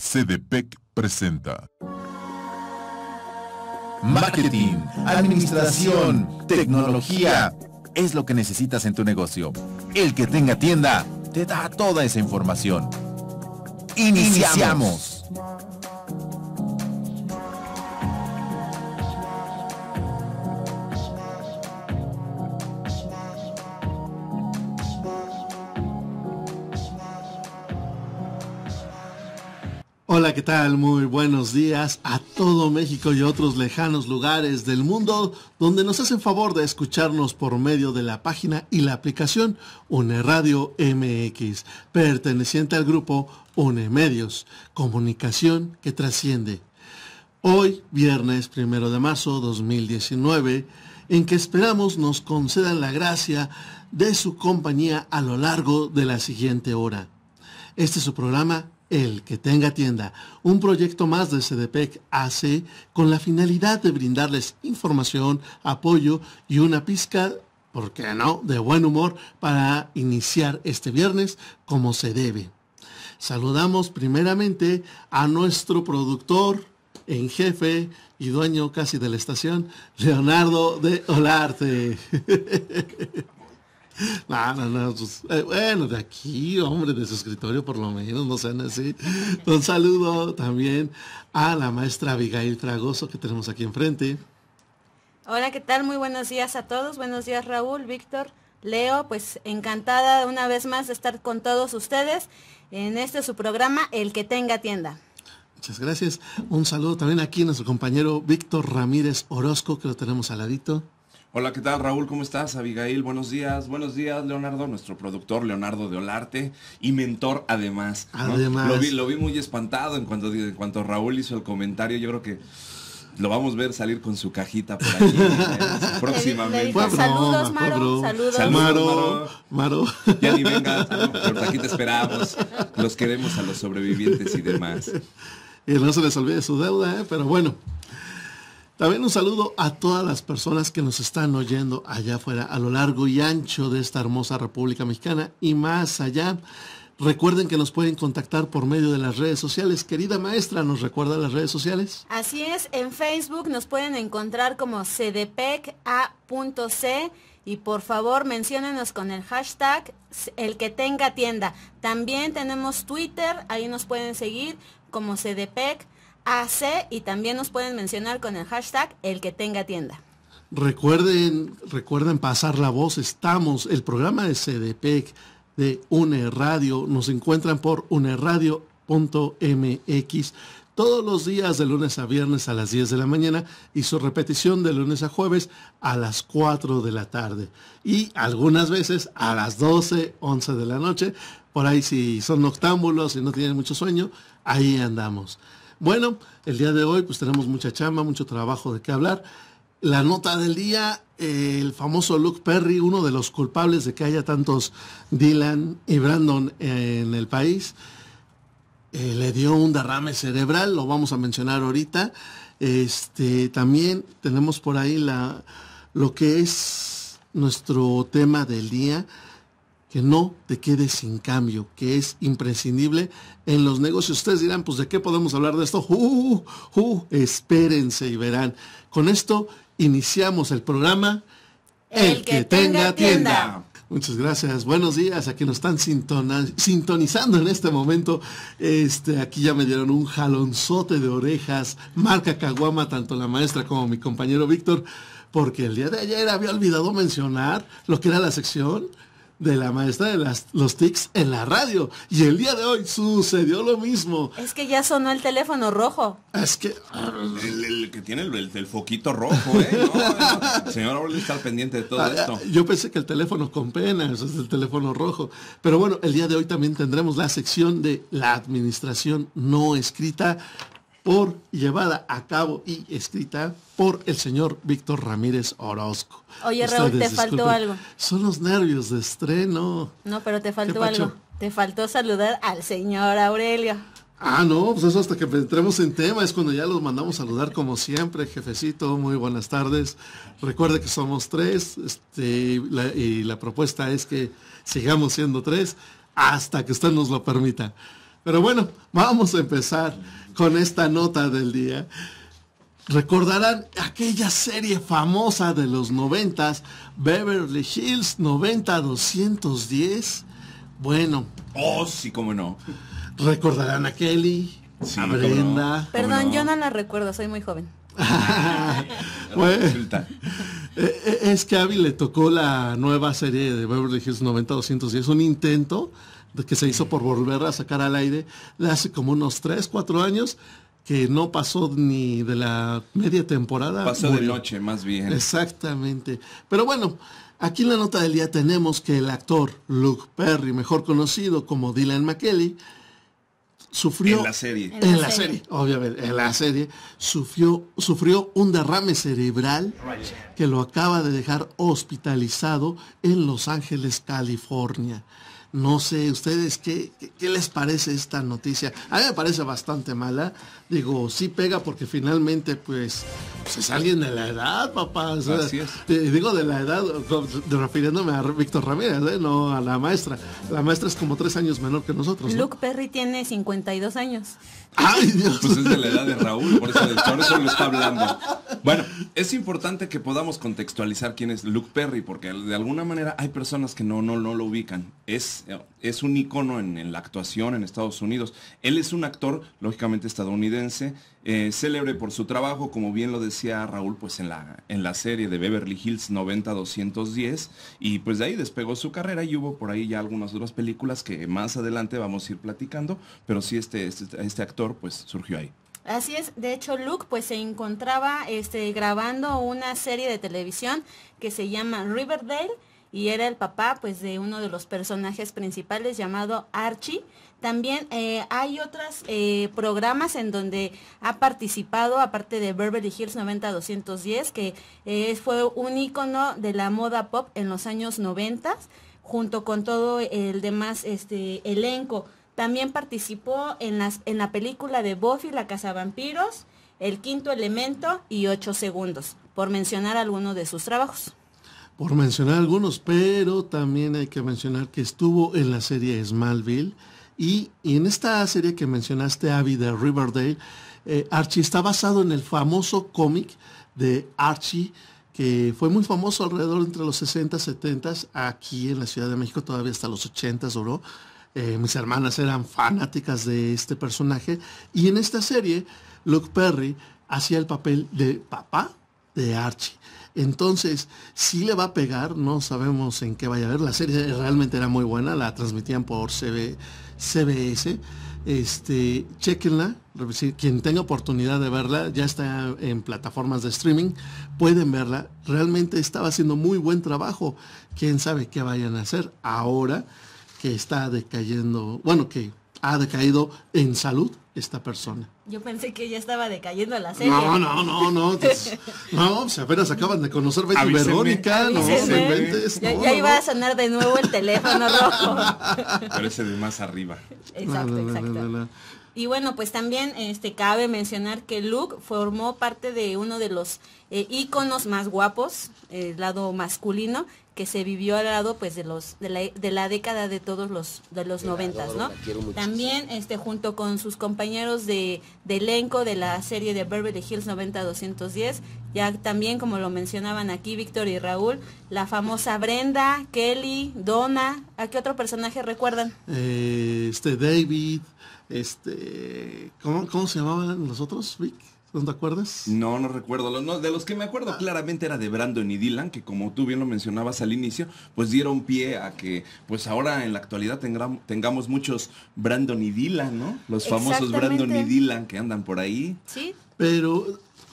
CDPEC e presenta. Marketing, administración, tecnología, es lo que necesitas en tu negocio. El que tenga tienda te da toda esa información. Iniciamos. Hola, ¿qué tal? Muy buenos días a todo México y otros lejanos lugares del mundo donde nos hacen favor de escucharnos por medio de la página y la aplicación Radio MX, perteneciente al grupo Medios, comunicación que trasciende. Hoy, viernes primero de marzo 2019, en que esperamos nos concedan la gracia de su compañía a lo largo de la siguiente hora. Este es su programa el que tenga tienda, un proyecto más de CDPEC hace con la finalidad de brindarles información, apoyo y una pizca, ¿por qué no?, de buen humor para iniciar este viernes como se debe. Saludamos primeramente a nuestro productor en jefe y dueño casi de la estación, Leonardo de Olarte. Ah, no, no, pues, eh, bueno, de aquí, hombre, de su escritorio por lo menos, no sean así. Un saludo también a la maestra Abigail Fragoso que tenemos aquí enfrente. Hola, ¿qué tal? Muy buenos días a todos. Buenos días, Raúl, Víctor, Leo. Pues encantada una vez más de estar con todos ustedes en este su programa, El que tenga tienda. Muchas gracias. Un saludo también aquí a nuestro compañero Víctor Ramírez Orozco, que lo tenemos al ladito. Hola, ¿qué tal Raúl? ¿Cómo estás? Abigail, buenos días. Buenos días, Leonardo, nuestro productor Leonardo de Olarte y mentor además. Lo vi, muy espantado en cuanto, Raúl hizo el comentario. Yo creo que lo vamos a ver salir con su cajita por ahí eh, próximamente. saludos, Maro, saludos, Maro. Maro. Ya ni venga. por aquí te esperamos. Los queremos a los sobrevivientes y demás. Y no se les olvide su deuda, ¿eh? pero bueno. También un saludo a todas las personas que nos están oyendo allá afuera, a lo largo y ancho de esta hermosa República Mexicana y más allá. Recuerden que nos pueden contactar por medio de las redes sociales. Querida maestra, ¿nos recuerda las redes sociales? Así es, en Facebook nos pueden encontrar como cdpeca.c y por favor menciónenos con el hashtag el que tenga tienda. También tenemos Twitter, ahí nos pueden seguir como CDEPEC. AC y también nos pueden mencionar con el hashtag el que tenga tienda. Recuerden, recuerden pasar la voz. Estamos, el programa de CDPEC e de UNE Radio. Nos encuentran por unerradio.mx todos los días de lunes a viernes a las 10 de la mañana y su repetición de lunes a jueves a las 4 de la tarde y algunas veces a las 12, 11 de la noche. Por ahí si son noctámbulos y no tienen mucho sueño, ahí andamos. Bueno, el día de hoy pues tenemos mucha chamba, mucho trabajo de qué hablar. La nota del día, eh, el famoso Luke Perry, uno de los culpables de que haya tantos Dylan y Brandon en el país, eh, le dio un derrame cerebral, lo vamos a mencionar ahorita. Este, también tenemos por ahí la, lo que es nuestro tema del día que no te quedes sin cambio, que es imprescindible en los negocios. Ustedes dirán, pues ¿de qué podemos hablar de esto? Uh, uh, espérense y verán. Con esto iniciamos el programa El, que, tenga, tienda. Muchas gracias. Buenos días a quienes nos están sintonizando en este momento. Este, aquí ya me dieron un jalonzote de orejas, marca Caguama, tanto la maestra como mi compañero Víctor, porque el día de ayer había olvidado mencionar lo que era la sección de la maestra de las, los TICs en la radio. Y el día de hoy sucedió lo mismo. Es que ya sonó el teléfono rojo. Es que... El, que tiene el, foquito rojo, ¿eh? No, Señor está pendiente de todo ah, esto. Ah, yo pensé que el teléfono con pena, es el teléfono rojo. Pero bueno, el día de hoy también tendremos la sección de la administración no escrita por llevada a cabo y escrita por el señor Víctor Ramírez Orozco. Oye, te faltó algo. Son los nervios de estreno. No, pero te faltó algo. Te faltó saludar al señor Aurelio. Ah, no, pues eso hasta que entremos en tema, es cuando ya los mandamos a saludar como siempre, jefecito, muy buenas tardes. Recuerde que somos tres, este, y la propuesta es que sigamos siendo tres hasta que usted nos lo permita. Pero bueno, vamos a empezar con esta nota del día. Recordarán aquella serie famosa de los noventas, Beverly Hills 90-210 Bueno. Oh, sí, cómo no. Recordarán a Kelly, a Brenda. Perdón, yo no la recuerdo, soy muy joven. Eh, eh, es que a Abby le tocó la nueva serie de Beverly Hills 90-210, es un intento que se hizo por volver a sacar al aire hace como unos 3, 4 años que no pasó ni de la media temporada. Pasó de noche, más bien. Exactamente. Pero bueno, aquí en la nota del día tenemos que el actor Luke Perry, mejor conocido como Dylan McKelly, sufrió... En la serie. En, la, serie. obviamente, en la serie, sufrió, sufrió un derrame cerebral que lo acaba de dejar hospitalizado en Los Ángeles, California. No sé, ustedes, ¿qué, les parece esta noticia? A mí me parece bastante mala digo, sí pega porque finalmente pues, pues, es alguien de la edad, papá. Así es. Eh, digo de la edad, refiriéndome a Víctor Ramírez, ¿eh? no a la maestra. La maestra es como tres años menor que nosotros. Luke Perry tiene 52 años. Ay, Dios. Pues es de la edad de Raúl, por eso, lo está hablando. Bueno, es importante que podamos contextualizar quién es Luke Perry, porque de alguna manera hay personas que no, no, no lo ubican. Es, es un icono en la actuación en Estados Unidos. Él es un actor, lógicamente, estadounidense eh, célebre por su trabajo, como bien lo decía Raúl, pues en la, en la serie de Beverly Hills 90-210, y pues de ahí despegó su carrera y hubo por ahí ya algunas otras películas que más adelante vamos a ir platicando, pero sí este, este, este actor pues surgió ahí. Así es, de hecho Luke pues se encontraba este, grabando una serie de televisión que se llama Riverdale y era el papá pues de uno de los personajes principales llamado Archie. También eh, hay otros eh, programas en donde ha participado, aparte de Beverly Hills 90210, que eh, fue un ícono de la moda pop en los años 90, junto con todo el demás este, elenco. También participó en, en la película de Buffy, La Casa Vampiros, El Quinto Elemento y Ocho Segundos, por mencionar algunos de sus trabajos por mencionar algunos, pero también hay que mencionar que estuvo en la serie Smallville y, en esta serie que mencionaste, Abby, de Riverdale, eh, Archie está basado en el famoso cómic de Archie, que fue muy famoso alrededor entre los 60, 70, aquí en la Ciudad de México todavía hasta los 80 s eh, mis hermanas eran fanáticas de este personaje y en esta serie Luke Perry hacía el papel de papá de Archie. Entonces, si le va a pegar, no sabemos en qué vaya a ver. La serie realmente era muy buena, la transmitían por CBS. Este, chequenla, quien tenga oportunidad de verla, ya está en plataformas de streaming, pueden verla. Realmente estaba haciendo muy buen trabajo. Quién sabe qué vayan a hacer ahora que está decayendo, bueno, que ha decaído en salud esta persona. Yo pensé que ya estaba decayendo la serie. No, no, no, no. no, apenas acaban de conocer Betty Verónica. ya, iba a sonar de nuevo el teléfono rojo. Parece de más arriba. Exacto, exacto. y bueno, pues también este, cabe mencionar que Luke formó parte de uno de los eh, íconos más guapos, el lado masculino, que se vivió al lado pues de los de la, de la década de todos los de los noventas, ¿no? También este junto con sus compañeros de, elenco de la serie de Beverly Hills 210 ya también como lo mencionaban aquí Víctor y Raúl, la famosa Brenda, Kelly, Donna, ¿a qué otro personaje recuerdan? Eh, este David, este ¿cómo, cómo se llamaban los otros, Vic? ¿No te acuerdas? No, no recuerdo. No, de los que me acuerdo claramente era de Brandon y Dylan, que como tú bien lo mencionabas al inicio, pues dieron pie a que pues ahora en la actualidad tengamos, tengamos muchos Brandon y Dylan, ¿no? Los famosos Brandon y Dylan que andan por ahí. Sí. Pero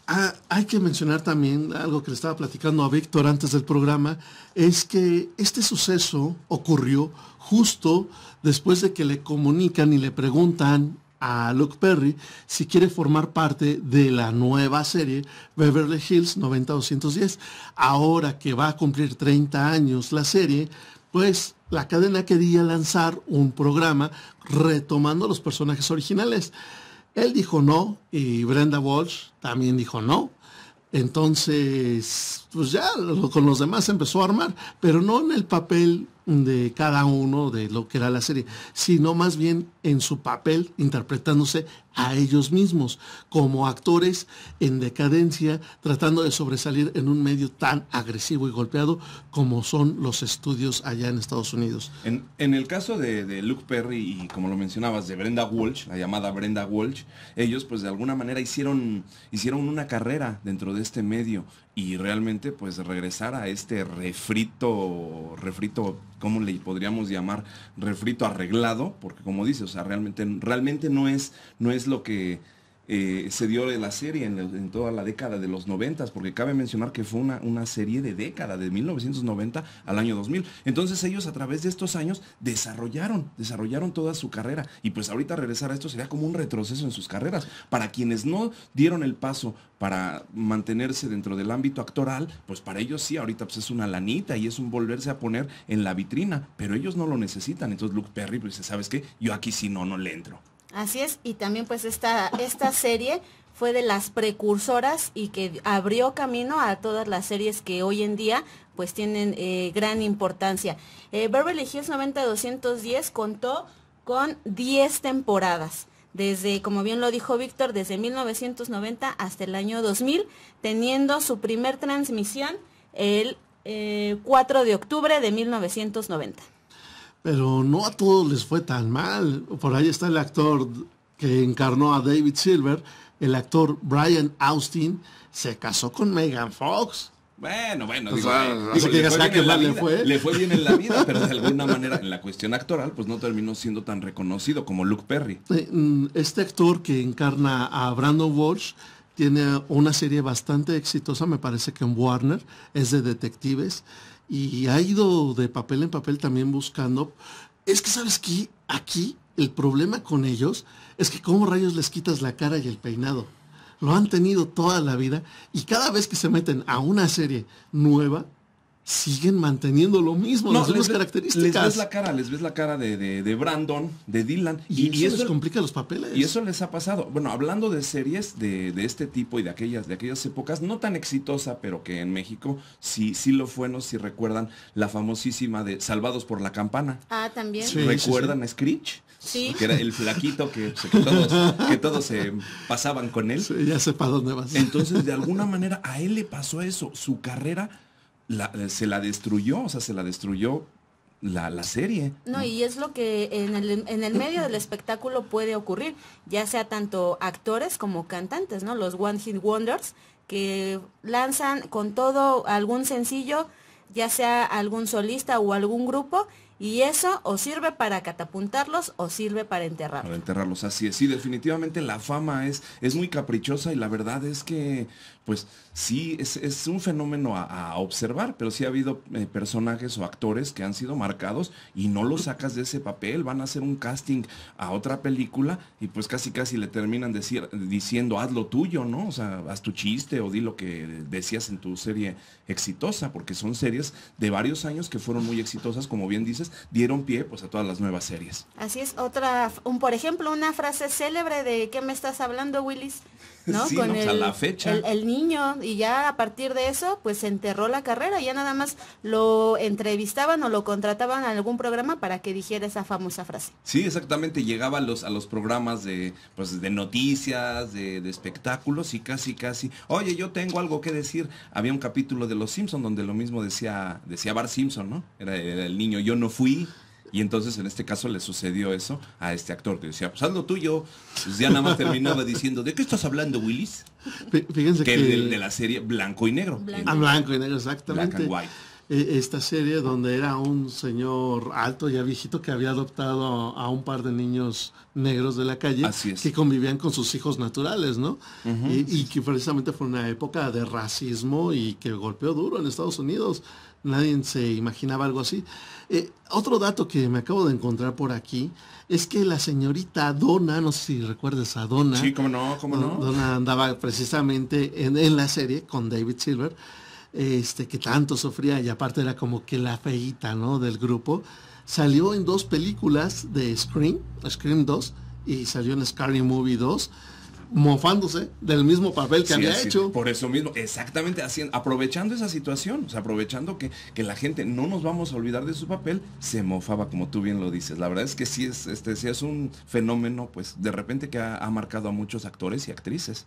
ah, hay que mencionar también algo que le estaba platicando a Víctor antes del programa, es que este suceso ocurrió justo después de que le comunican y le preguntan a Luke Perry si quiere formar parte de la nueva serie Beverly Hills 90210. Ahora que va a cumplir 30 años la serie, pues la cadena quería lanzar un programa retomando los personajes originales. Él dijo no y Brenda Walsh también dijo no. Entonces pues ya con los demás empezó a armar, pero no en el papel de cada uno de lo que era la serie, sino más bien en su papel interpretándose a ellos mismos como actores en decadencia, tratando de sobresalir en un medio tan agresivo y golpeado como son los estudios allá en Estados Unidos. En, el caso de, Luke Perry y como lo mencionabas, de Brenda Walsh, la llamada Brenda Walsh, ellos pues de alguna manera hicieron, hicieron una carrera dentro de este medio y realmente pues regresar a este refrito, refrito, ¿cómo le podríamos llamar? Refrito arreglado, porque como dice, o sea, realmente, realmente no, es, no es lo que eh, se dio la serie en, toda la década de los 90, porque cabe mencionar que fue una, serie de década, de 1990 al año 2000. Entonces ellos a través de estos años desarrollaron, desarrollaron toda su carrera. Y pues ahorita regresar a esto sería como un retroceso en sus carreras. Para quienes no dieron el paso para mantenerse dentro del ámbito actoral, pues para ellos sí, ahorita pues, es una lanita y es un volverse a poner en la vitrina, pero ellos no lo necesitan. Entonces Luke Perry pues, dice, ¿sabes qué? Yo aquí si no, no le entro. Así es, y también pues esta, esta serie fue de las precursoras y que abrió camino a todas las series que hoy en día pues tienen eh, gran importancia. Eh, Beverly Hills 90210 contó con 10 temporadas. Desde, como bien lo dijo Víctor, desde 1990 hasta el año 2000, teniendo su primer transmisión el 4 eh, de octubre de 1990 pero no a todos les fue tan mal. Por ahí está el actor que encarnó a David Silver, el actor Brian Austin, se casó con Megan Fox. Bueno, bueno, le, fue bien en la vida, le fue bien en la vida, pero de alguna manera en la cuestión actoral, pues no terminó siendo tan reconocido como Luke Perry. Eh, mm, este actor que encarna a Brandon Walsh tiene una serie bastante exitosa, me parece que en Warner, es de detectives y ha ido de papel en papel también buscando. Es que, ¿sabes que Aquí el problema con ellos es que como rayos les quitas la cara y el peinado. Lo han tenido toda la vida y cada vez que se meten a una serie nueva, siguen manteniendo lo mismo, las mismas características. Les ves la cara, les ves la cara de, Brandon, de Dylan. Y, eso, les complica los papeles. Y eso les ha pasado. Bueno, hablando de series de, este tipo y de aquellas, de aquellas épocas, no tan exitosa, pero que en México sí, sí lo fue, no si recuerdan la famosísima de Salvados por la Campana. Ah, también. ¿Recuerdan a Screech? Sí. Que era el flaquito que, que todos, se pasaban con él. ya sepa dónde vas. Entonces, de alguna manera, a él le pasó eso. Su carrera la, se la destruyó, o sea, se la destruyó la, serie. No, y es lo que en el, medio del espectáculo puede ocurrir, ya sea tanto actores como cantantes, ¿no? Los One Hit Wonders, que lanzan con todo algún sencillo, ya sea algún solista o algún grupo, y eso o sirve para catapuntarlos o sirve para enterrarlos. Para enterrarlos, así es. Sí, definitivamente la fama es, es muy caprichosa y la verdad es que, pues, sí es, un fenómeno a, observar, pero sí ha habido eh, personajes o actores que han sido marcados y no los sacas de ese papel, van a hacer un casting a otra película y pues casi casi le terminan diciendo haz lo tuyo, ¿no? O sea, haz tu chiste o di lo que decías en tu serie exitosa, porque son series de varios años que fueron muy exitosas, como bien dices, dieron pie pues a todas las nuevas series. Así es, otra, un, por ejemplo, una frase célebre de ¿qué me estás hablando, Willis? ¿no? Con el, la fecha. El, niño y ya a partir de eso pues enterró la carrera, ya nada más lo entrevistaban o lo contrataban a algún programa para que dijera esa famosa frase. Sí, exactamente, llegaba a los, a los programas de, pues, noticias, de, espectáculos y casi casi, oye, yo tengo algo que decir. Había un capítulo de Los Simpson donde lo mismo decía, decía Bart Simpson, ¿no? era el niño, yo no fui. Y entonces en este caso le sucedió eso a este actor que decía, pues haz lo tuyo. Pues, ya nada más terminaba diciendo, ¿de qué estás hablando, Willis? Fíjense que... que de, la serie Blanco y Negro. Blanco. Ah, Blanco y Negro, exactamente. White e-, esta serie donde era un señor alto ya viejito que había adoptado a un par de niños negros de la calle que convivían con sus hijos naturales, ¿no? y, y, que precisamente fue una época de racismo y que golpeó duro en Estados Unidos nadie se imaginaba algo así. Eh, otro dato que me acabo de encontrar por aquí es que la señorita Donna, no sé si recuerdas a Donna. Sí, cómo no, cómo no. Donna andaba precisamente en, la serie con David Silver, este, que tanto sufría y aparte era como que la feita, ¿no? Del grupo. Salió en dos películas de Scream, Scream 2, y salió en Scary Movie 2 mofándose del mismo papel que había hecho. Por eso mismo, exactamente, así aprovechando esa situación, aprovechando que, la gente no nos vamos a olvidar de su papel, se mofaba, como tú bien lo dices. La verdad es que sí es, este, un fenómeno, pues, de repente que ha, marcado a muchos actores y actrices.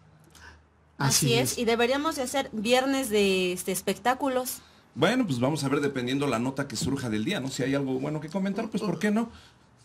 Así, es. y deberíamos de hacer viernes de este, espectáculos. Bueno, pues vamos a ver dependiendo la nota que surja del día, ¿no? Si hay algo bueno que comentar, pues ¿por qué no?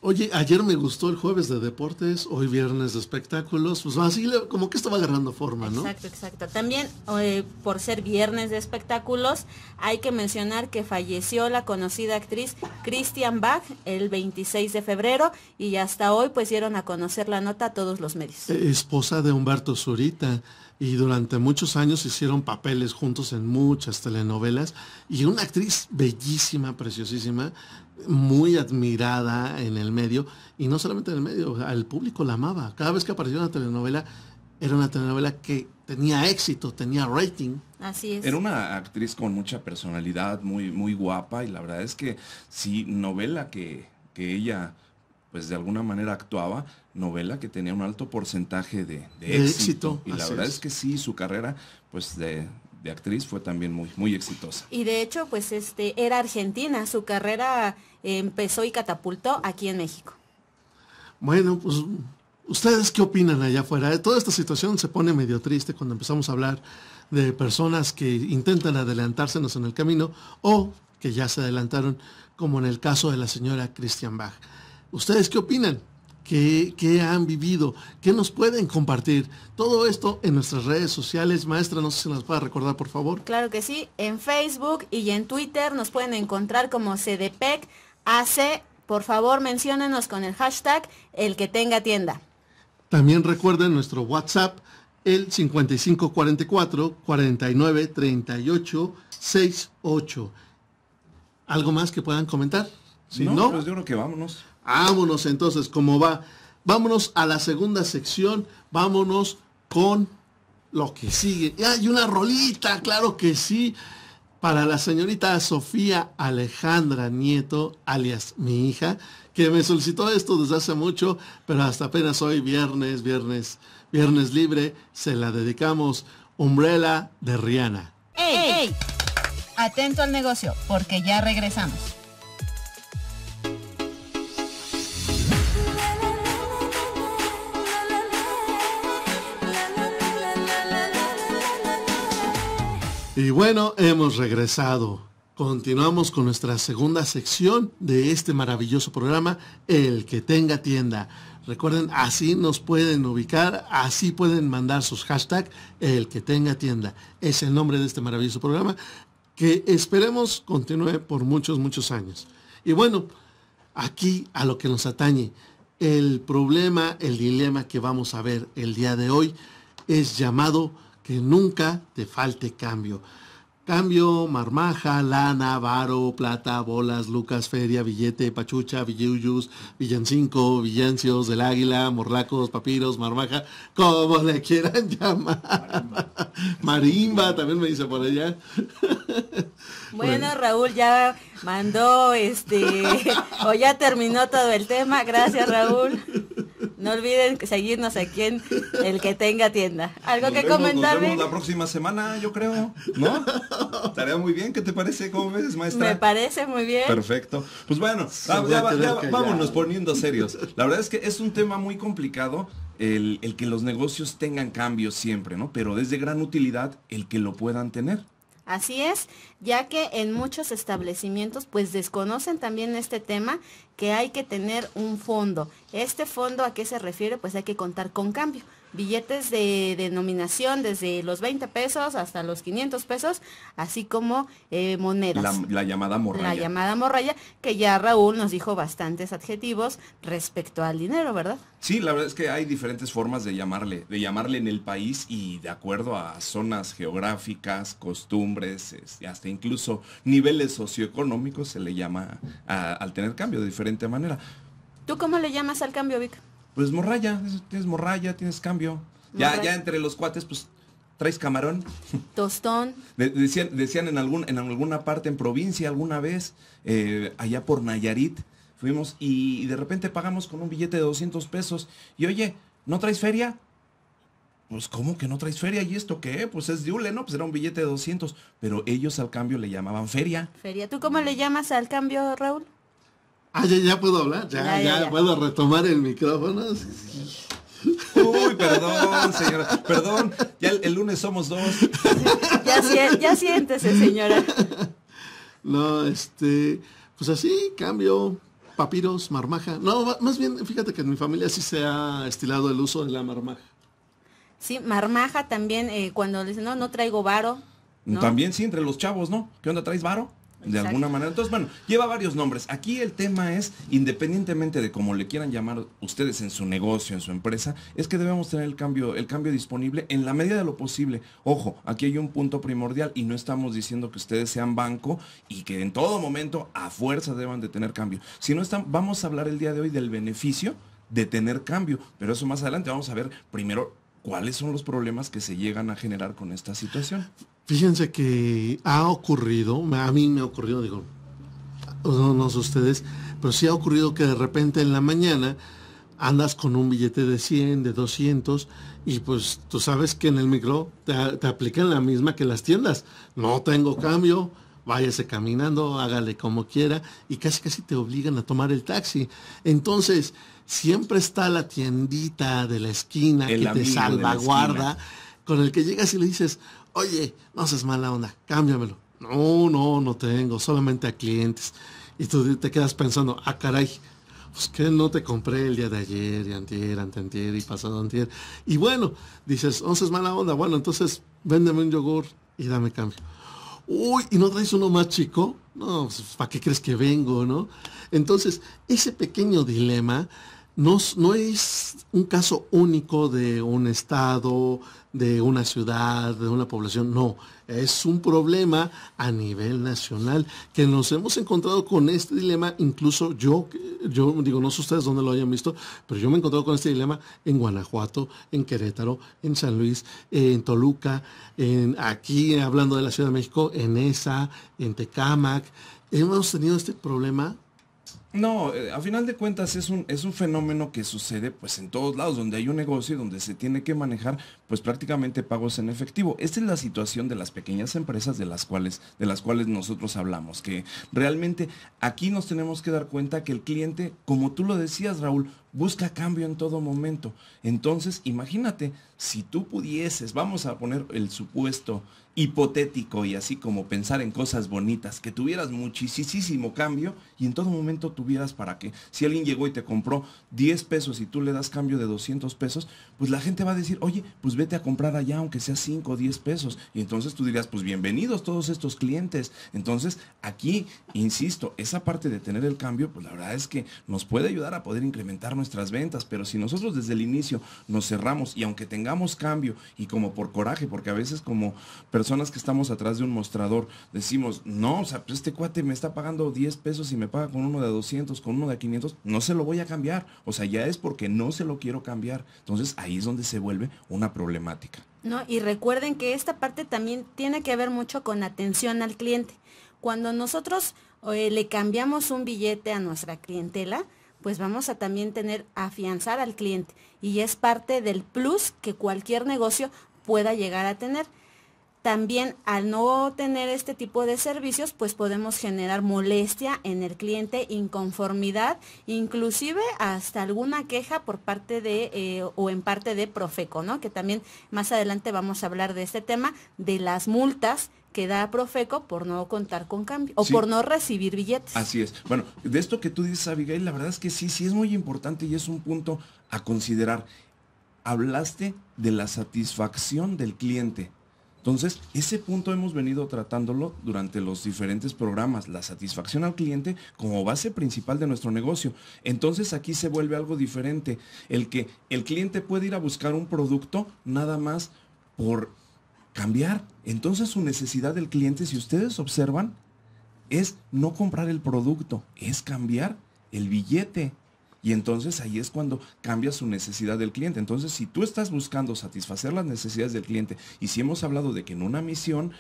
Oye, ayer me gustó el jueves de deportes, hoy viernes de espectáculos, pues así como que estaba agarrando forma, ¿no? Exacto, exacto. También eh, por ser viernes de espectáculos, hay que mencionar que falleció la conocida actriz Christian Bach el 26 de febrero y hasta hoy pues dieron a conocer la nota a todos los medios. Eh, esposa de Humberto Zurita y durante muchos años hicieron papeles juntos en muchas telenovelas y una actriz bellísima, preciosísima, muy admirada en el medio y no solamente en el medio, al público la amaba. Cada vez que apareció una telenovela era una telenovela que tenía éxito, tenía rating. Así es. Era una actriz con mucha personalidad, muy, muy guapa y la verdad es que si novela que, que ella pues de alguna manera actuaba, novela que tenía un alto porcentaje de, éxito, Y la verdad es. que sí, su carrera, pues de, actriz fue también muy, muy exitosa. Y de hecho, pues este, era argentina, su carrera eh, empezó y catapultó aquí en México. Bueno, pues ¿Ustedes qué opinan allá afuera? Eh, toda esta situación se pone medio triste cuando empezamos a hablar de personas que intentan adelantársenos en el camino o que ya se adelantaron, como en el caso de la señora Christian Bach. ¿Ustedes qué opinan? ¿Qué, han vivido? ¿Qué nos pueden compartir? Todo esto en nuestras redes sociales. Maestra, no sé si nos va a recordar, por favor. Claro que sí. En Facebook y en Twitter nos pueden encontrar como CDPEC AC. Por favor, menciónenos con el hashtag el que tenga tienda. También recuerden nuestro WhatsApp, el 5544 49 ¿Algo más que puedan comentar? Si no, no pues yo creo que vámonos. Vámonos entonces, ¿cómo va? Vámonos a la segunda sección, vámonos con lo que sigue. Hay una rolita, claro que sí, para la señorita Sofía Alejandra Nieto, alias mi hija, que me solicitó esto desde hace mucho, pero hasta apenas hoy, viernes, viernes, viernes libre, se la dedicamos. Umbrella de Rihanna. ¡Ey! ¡Ey! Atento al negocio, porque ya regresamos. Y bueno, hemos regresado. Continuamos con nuestra segunda sección de este maravilloso programa, El que tenga tienda. Recuerden, así nos pueden ubicar, así pueden mandar sus hashtags, El que tenga tienda. Es el nombre de este maravilloso programa que esperemos continúe por muchos, muchos años. Y bueno, aquí a lo que nos atañe, el problema, el dilema que vamos a ver el día de hoy es llamado que nunca te falte cambio. Cambio, marmaja, lana, varo, plata, bolas, lucas, feria, billete, pachucha, villuyus, villancinco, villancios, del águila, morlacos, papiros, marmaja, como le quieran llamar. Marimba, también me dice por allá. Bueno, Raúl ya mandó este, o ya terminó todo el tema. Gracias, Raúl. No olviden seguirnos aquí en el que tenga tienda. ¿Algo que comentar? la próxima semana, yo creo. ¿No? Estaría muy bien. ¿Qué te parece? ¿Cómo ves, maestra? Me parece muy bien. Perfecto. Pues bueno, ah, vámonos poniendo serios. La verdad es que es un tema muy complicado. El, que los negocios tengan cambios siempre, ¿no? Pero es de gran utilidad el que lo puedan tener. Así es, ya que en muchos establecimientos pues desconocen también este tema que hay que tener un fondo. Este fondo a qué se refiere pues hay que contar con cambio billetes de denominación desde los 20 pesos hasta los 500 pesos, así como eh, monedas. La, llamada morralla. La llamada morralla, que ya Raúl nos dijo bastantes adjetivos respecto al dinero, ¿verdad? Sí, la verdad es que hay diferentes formas de llamarle, de llamarle en el país y de acuerdo a zonas geográficas, costumbres, este, hasta incluso niveles socioeconómicos se le llama al tener cambio de diferente manera. ¿Tú cómo le llamas al cambio, Vic? pues morraya, tienes morralla, tienes cambio. Ya, ya entre los cuates, pues traes camarón. Tostón. decían, en, algún, en alguna parte, en provincia alguna vez, eh, allá por Nayarit, fuimos y, de repente pagamos con un billete de 200 pesos. Y oye, ¿no traes feria? Pues, ¿cómo que no traes feria? ¿Y esto qué? Pues es Ule, ¿no? Pues era un billete de 200. Pero ellos al cambio le llamaban feria. Feria. ¿Tú cómo le llamas al cambio, Raúl? Ah, ya, puedo hablar, ya, puedo retomar el micrófono. Uy, perdón, señora. Perdón, ya el, lunes somos dos. Ya, siéntese, señora. No, este, pues así, cambio, papiros, marmaja. No, más bien, fíjate que en mi familia sí se ha estilado el uso de la marmaja. Sí, marmaja también, eh, cuando dicen, no, no traigo varo. También sí, entre los chavos, ¿no? ¿Qué onda, traes varo? de alguna manera. Entonces, bueno, lleva varios nombres. Aquí el tema es, independientemente de cómo le quieran llamar ustedes en su negocio, en su empresa, es que debemos tener el cambio, el cambio disponible en la medida de lo posible. Ojo, aquí hay un punto primordial y no estamos diciendo que ustedes sean banco y que en todo momento a fuerza deban de tener cambio. Si no están, vamos a hablar el día de hoy del beneficio de tener cambio, pero eso más adelante vamos a ver primero cuáles son los problemas que se llegan a generar con esta situación. Fíjense que ha ocurrido, a mí me ha ocurrido, digo, no, no sé ustedes, pero sí ha ocurrido que de repente en la mañana andas con un billete de 100, de 200, y pues tú sabes que en el micro te, aplican la misma que las tiendas. No tengo cambio, váyase caminando, hágale como quiera, y casi casi te obligan a tomar el taxi. Entonces, siempre está la tiendita de la esquina que te salvaguarda, con el que llegas y le dices, oye, no haces mala onda, cámbiamelo. No, no, no tengo, solamente a clientes. Y tú te quedas pensando, ah, caray, pues que no te compré el día de ayer, y antier, anteantier y pasado antier. Y bueno, dices, no haces mala onda, bueno, entonces véndeme un yogur y dame cambio. Uy, ¿y no traes uno más chico? No, pues, ¿para qué crees que vengo, no? Entonces, ese pequeño dilema no, no es un caso único de un estado, de una ciudad, de una población, no, es un problema a nivel nacional que nos hemos encontrado con este dilema, incluso yo, yo digo, no sé ustedes dónde lo hayan visto, pero yo me he encontrado con este dilema en Guanajuato, en Querétaro, en San Luis, en Toluca, en, aquí hablando de la Ciudad de México, en ESA, en Tecámac, hemos tenido este problema no, eh, a final de cuentas es un, es un fenómeno que sucede pues en todos lados, donde hay un negocio y donde se tiene que manejar pues prácticamente pagos en efectivo. Esta es la situación de las pequeñas empresas de las cuales, de las cuales nosotros hablamos, que realmente aquí nos tenemos que dar cuenta que el cliente, como tú lo decías Raúl, busca cambio en todo momento. Entonces, imagínate, si tú pudieses, vamos a poner el supuesto hipotético y así como pensar en cosas bonitas, que tuvieras muchísimo cambio y en todo momento tuvieras para que, si alguien llegó y te compró 10 pesos y tú le das cambio de 200 pesos, pues la gente va a decir, oye, pues vete a comprar allá aunque sea 5 o 10 pesos. Y entonces tú dirías, pues bienvenidos todos estos clientes. Entonces, aquí, insisto, esa parte de tener el cambio, pues la verdad es que nos puede ayudar a poder incrementarnos nuestras ventas, pero si nosotros desde el inicio nos cerramos y aunque tengamos cambio y como por coraje, porque a veces como personas que estamos atrás de un mostrador decimos, no, o sea, pues este cuate me está pagando 10 pesos y me paga con uno de 200, con uno de 500, no se lo voy a cambiar, o sea, ya es porque no se lo quiero cambiar. Entonces ahí es donde se vuelve una problemática. ¿No? Y recuerden que esta parte también tiene que ver mucho con atención al cliente. Cuando nosotros eh, le cambiamos un billete a nuestra clientela, pues vamos a también tener afianzar al cliente y es parte del plus que cualquier negocio pueda llegar a tener también al no tener este tipo de servicios, pues podemos generar molestia en el cliente, inconformidad, inclusive hasta alguna queja por parte de eh, o en parte de Profeco, ¿no? Que también más adelante vamos a hablar de este tema, de las multas que da Profeco por no contar con cambio o por no recibir billetes. Así es. Bueno, de esto que tú dices, Abigail, la verdad es que sí, sí es muy importante y es un punto a considerar. Hablaste de la satisfacción del cliente. Entonces, ese punto hemos venido tratándolo durante los diferentes programas, la satisfacción al cliente como base principal de nuestro negocio. Entonces aquí se vuelve algo diferente, el que el cliente puede ir a buscar un producto nada más por cambiar. Entonces su necesidad del cliente, si ustedes observan, es no comprar el producto, es cambiar el billete y entonces ahí es cuando cambia su necesidad del cliente. Entonces, si tú estás buscando satisfacer las necesidades del cliente, y si hemos hablado de que en una misión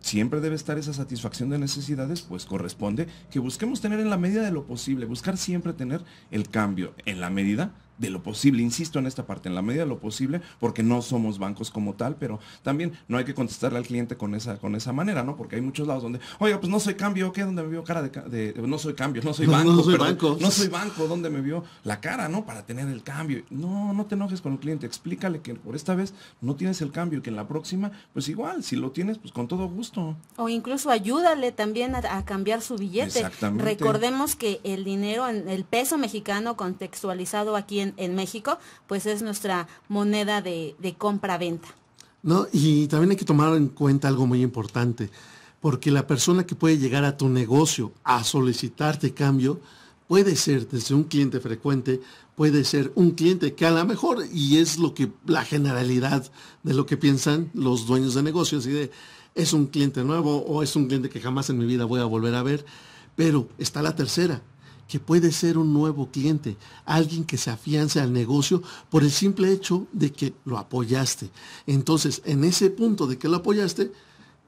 siempre debe estar esa satisfacción de necesidades, pues corresponde que busquemos tener en la medida de lo posible, buscar siempre tener el cambio en la medida de lo posible, insisto en esta parte, en la medida de lo posible, porque no somos bancos como tal, pero también no hay que contestarle al cliente con esa, con esa manera, ¿no? Porque hay muchos lados donde, oiga, pues no soy cambio, ¿qué? ¿Dónde me vio cara de, no soy cambio, no soy banco? No, soy banco. No soy banco, ¿dónde me vio la cara, ¿no? Para tener el cambio. No, no te enojes con el cliente, explícale que por esta vez no tienes el cambio y que en la próxima, pues igual, si lo tienes, pues con todo gusto. O incluso ayúdale también a, a cambiar su billete. Exactamente. Recordemos que el dinero, el peso mexicano contextualizado aquí en en, México, pues es nuestra moneda de, compra-venta. No, y también hay que tomar en cuenta algo muy importante, porque la persona que puede llegar a tu negocio a solicitarte cambio, puede ser desde un cliente frecuente, puede ser un cliente que a lo mejor, y es lo que la generalidad de lo que piensan los dueños de negocios, y de es un cliente nuevo o es un cliente que jamás en mi vida voy a volver a ver, pero está la tercera, que puede ser un nuevo cliente, alguien que se afiance al negocio por el simple hecho de que lo apoyaste. Entonces, en ese punto de que lo apoyaste,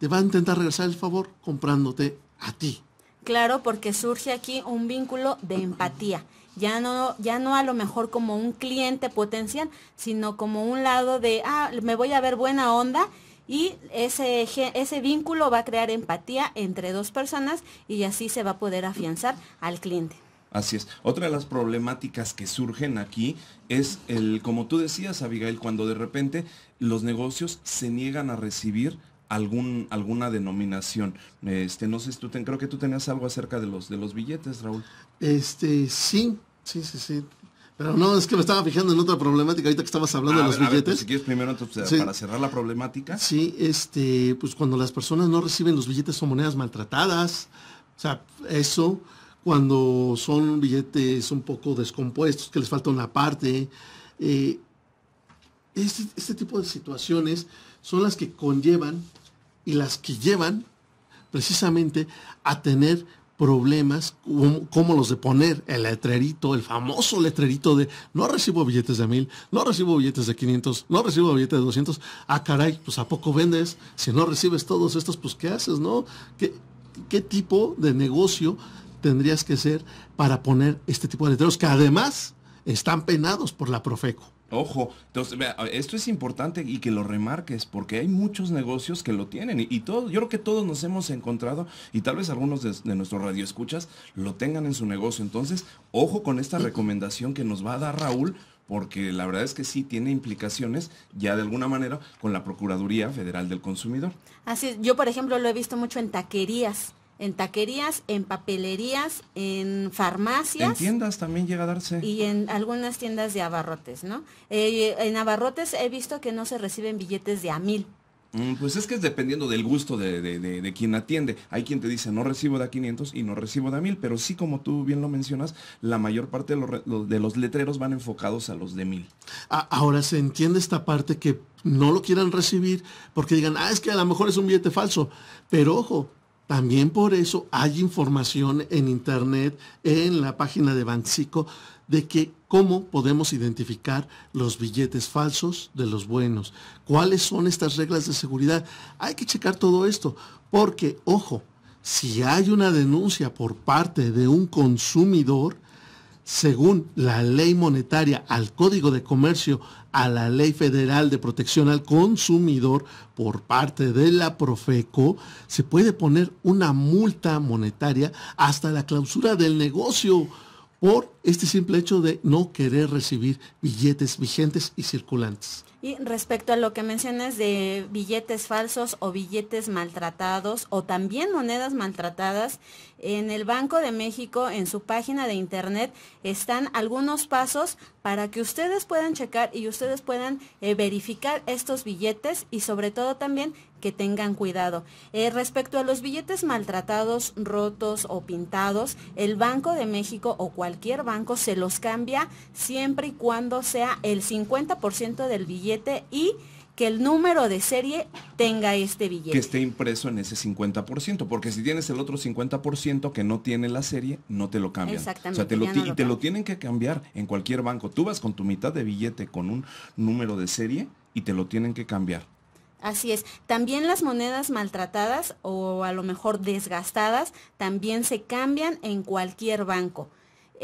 te va a intentar regresar el favor comprándote a ti. Claro, porque surge aquí un vínculo de empatía. Ya no, ya no a lo mejor como un cliente potencial, sino como un lado de, ah, me voy a ver buena onda y ese, ese vínculo va a crear empatía entre dos personas y así se va a poder afianzar al cliente. Así es. Otra de las problemáticas que surgen aquí es el, como tú decías, Abigail, cuando de repente los negocios se niegan a recibir algún, alguna denominación. Este, no sé, tú creo que tú tenías algo acerca de los, de los billetes, Raúl. Este, sí, sí, sí, sí. Pero no, es que me estaba fijando en otra problemática ahorita que estabas hablando de los pues, billetes. si quieres primero para cerrar la problemática. Sí, este, pues cuando las personas no reciben los billetes son monedas maltratadas. O sea, eso cuando son billetes un poco descompuestos, que les falta una parte. Eh, este, este, tipo de situaciones son las que conllevan y las que llevan precisamente a tener problemas como, los de poner el letrerito, el famoso letrerito de no recibo billetes de mil, no recibo billetes de 500, no recibo billetes de 200. Ah, caray, pues ¿a poco vendes? Si no recibes todos estos, pues ¿qué haces, no? ¿Qué, qué tipo de negocio tendrías que ser para poner este tipo de letreros que además están penados por la Profeco. Ojo, entonces esto es importante y que lo remarques porque hay muchos negocios que lo tienen y, todo, yo creo que todos nos hemos encontrado y tal vez algunos de, de nuestros radioescuchas lo tengan en su negocio. Entonces, ojo con esta recomendación que nos va a dar Raúl porque la verdad es que sí tiene implicaciones ya de alguna manera con la Procuraduría Federal del Consumidor. Así, yo por ejemplo lo he visto mucho en taquerías en taquerías, en papelerías, en farmacias. En tiendas también llega a darse. Y en algunas tiendas de abarrotes, ¿no? Eh, en abarrotes he visto que no se reciben billetes de a mil. Mm, pues es que es dependiendo del gusto de, quien atiende. Hay quien te dice no recibo de a 500 y no recibo de a 1000, pero sí como tú bien lo mencionas, la mayor parte de, los, letreros van enfocados a los de mil. Ahora se entiende esta parte que no lo quieran recibir porque digan, ah, es que a lo mejor es un billete falso, pero ojo, también por eso hay información en internet, en la página de bancico de que cómo podemos identificar los billetes falsos de los buenos. ¿Cuáles son estas reglas de seguridad? Hay que checar todo esto, porque, ojo, si hay una denuncia por parte de un consumidor, según la ley monetaria, al Código de Comercio, a la Ley Federal de Protección al Consumidor por parte de la Profeco, se puede poner una multa monetaria hasta la clausura del negocio por este simple hecho de no querer recibir billetes vigentes y circulantes. Y respecto a lo que mencionas de billetes falsos o billetes maltratados o también monedas maltratadas, en el Banco de México, en su página de internet, están algunos pasos para que ustedes puedan checar y ustedes puedan eh, verificar estos billetes y sobre todo también que tengan cuidado. Eh, respecto a los billetes maltratados, rotos o pintados, el Banco de México o cualquier banco se los cambia siempre y cuando sea el 50% del billete y que el número de serie tenga este billete. Que esté impreso en ese 50%, porque si tienes el otro 50% que no tiene la serie, no te lo cambian. Exactamente. y te lo tienen que cambiar en cualquier banco. Tú vas con tu mitad de billete con un número de serie y te lo tienen que cambiar. Así es. También las monedas maltratadas o a lo mejor desgastadas también se cambian en cualquier banco.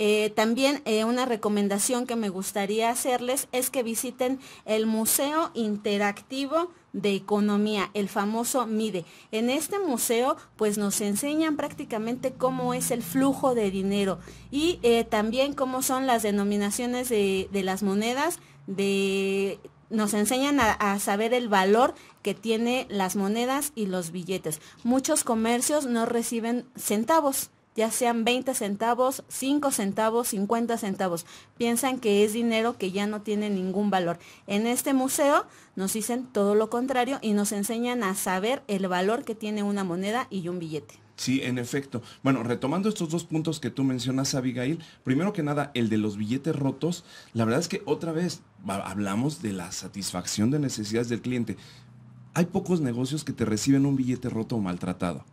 Eh, también eh, una recomendación que me gustaría hacerles es que visiten el Museo Interactivo de Economía, el famoso MIDE. En este museo pues nos enseñan prácticamente cómo es el flujo de dinero y eh, también cómo son las denominaciones de las monedas, de nos enseñan a, saber el valor que tiene las monedas y los billetes. Muchos comercios no reciben centavos, ya sean 20 centavos, 5 centavos, 50 centavos. Piensan que es dinero que ya no tiene ningún valor. En este museo nos dicen todo lo contrario y nos enseñan a saber el valor que tiene una moneda y un billete. Sí, en efecto. Bueno, retomando estos dos puntos que tú mencionas, Abigail, primero que nada, el de los billetes rotos, la verdad es que otra vez hablamos de la satisfacción de necesidades del cliente. Hay pocos negocios que te reciben un billete roto o maltratado.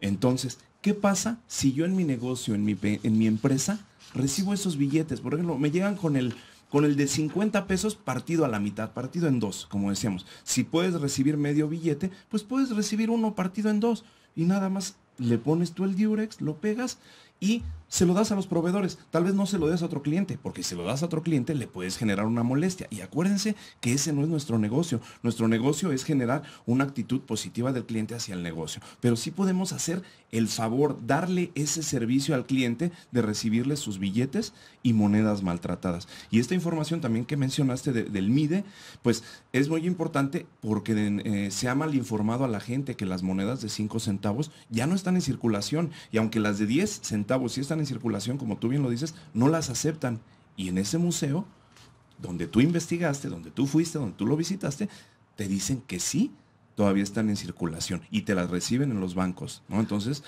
Entonces, ¿qué pasa si yo en mi negocio, en mi, en mi empresa, recibo esos billetes? Por ejemplo, me llegan con el, con el de 50 pesos partido a la mitad, partido en dos, como decíamos. Si puedes recibir medio billete, pues puedes recibir uno partido en dos. Y nada más le pones tú el diurex, lo pegas y se lo das a los proveedores. Tal vez no se lo des a otro cliente, porque si se lo das a otro cliente le puedes generar una molestia. Y acuérdense que ese no es nuestro negocio. Nuestro negocio es generar una actitud positiva del cliente hacia el negocio. Pero sí podemos hacer el favor, darle ese servicio al cliente de recibirle sus billetes y monedas maltratadas. Y esta información también que mencionaste del MIDE, pues es muy importante porque eh, se ha mal informado a la gente que las monedas de 5 centavos ya no están en circulación. Y aunque las de 10 centavos sí están en en circulación, como tú bien lo dices, no las aceptan. Y en ese museo, donde tú investigaste, donde tú fuiste, donde tú lo visitaste, te dicen que sí, todavía están en circulación y te las reciben en los bancos, ¿no? Entonces,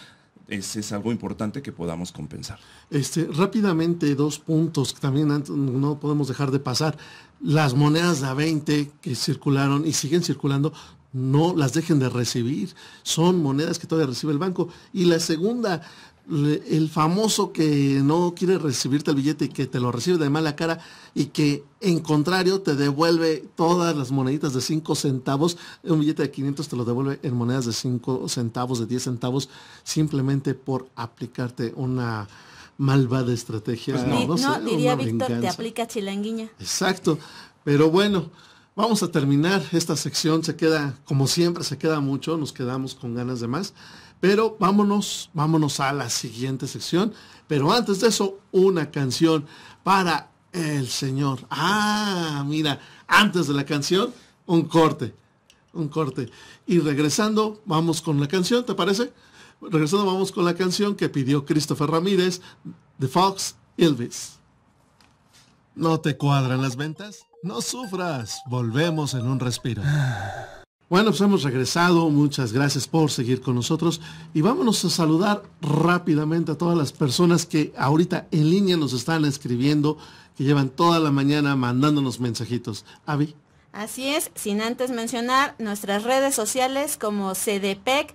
ese es algo importante que podamos compensar. Este, rápidamente, dos puntos que también no podemos dejar de pasar. Las monedas de a 20 que circularon y siguen circulando, no las dejen de recibir. Son monedas que todavía recibe el banco. Y la segunda, el famoso que no quiere recibirte el billete y que te lo recibe de mala cara y que en contrario te devuelve todas las moneditas de 5 centavos, un billete de 500 te lo devuelve en monedas de 5 centavos, de 10 centavos, simplemente por aplicarte una malvada estrategia. Pues no, diría Víctor, te aplica chilanguiña. Exacto, pero bueno. Vamos a terminar esta sección, se queda, como siempre, se queda mucho, nos quedamos con ganas de más. Pero vámonos, vámonos a la siguiente sección. Pero antes de eso, una canción para el Señor. Ah, mira, antes de la canción, un corte. Un corte. Y regresando, vamos con la canción, ¿te parece? Regresando, vamos con la canción que pidió Christopher Ramírez de Fox Elvis. ¿No te cuadran las ventas? No sufras. Volvemos en un respiro. Bueno, pues hemos regresado. Muchas gracias por seguir con nosotros. Y vámonos a saludar rápidamente a todas las personas que ahorita en línea nos están escribiendo, que llevan toda la mañana mandándonos mensajitos. Avi. Así es, sin antes mencionar nuestras redes sociales como CDPEC,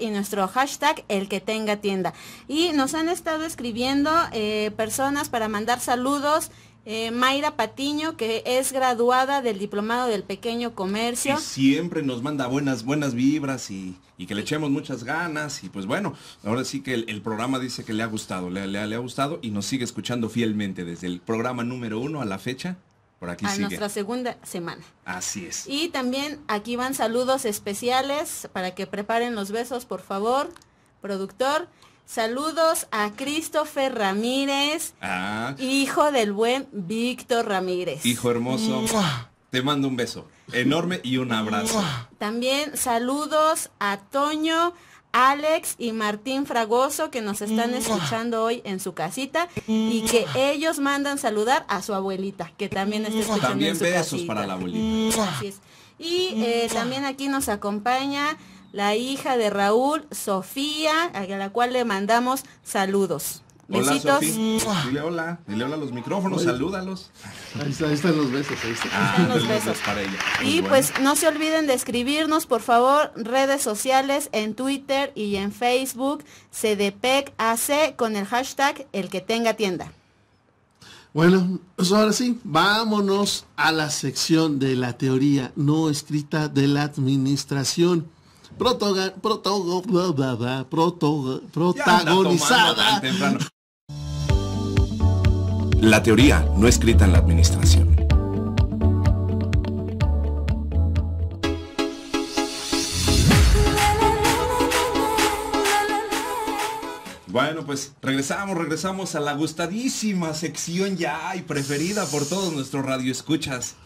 y nuestro hashtag el que tenga tienda. Y nos han estado escribiendo eh, personas para mandar saludos eh, Mayra Patiño, que es graduada del Diplomado del Pequeño Comercio. siempre nos manda buenas, buenas vibras y, que le echemos muchas ganas. Y pues bueno, ahora sí que el, programa dice que le ha gustado, le, le, ha gustado y nos sigue escuchando fielmente desde el programa número uno a la fecha. Por aquí a nuestra segunda semana. Así es. Y también aquí van saludos especiales para que preparen los besos, por favor, productor. Saludos a Christopher Ramírez, ah. hijo del buen Víctor Ramírez. Hijo hermoso, te mando un beso enorme y un abrazo. También saludos a Toño, Alex y Martín Fragoso que nos están escuchando hoy en su casita y que ellos mandan saludar a su abuelita que también está escuchando también en su besos para la abuelita. Y eh, también aquí nos acompaña la hija de Raúl, Sofía, a la cual le mandamos saludos. Besitos. Hola, dile hola, dile hola a los micrófonos, salúdalos. Ahí, están los besos, ahí, ah, están los besos. Para ella. y pues no se olviden de escribirnos, por favor, redes sociales, en Twitter y en Facebook, CDPECAC e con el hashtag el que tenga tienda. Bueno, pues ahora sí, vámonos a la sección de la teoría no escrita de la administración. Protoga, protogo, protagonizada. La teoría no escrita en la administración. Bueno, pues regresamos, regresamos a la gustadísima sección ya y preferida por todos nuestros radioescuchas.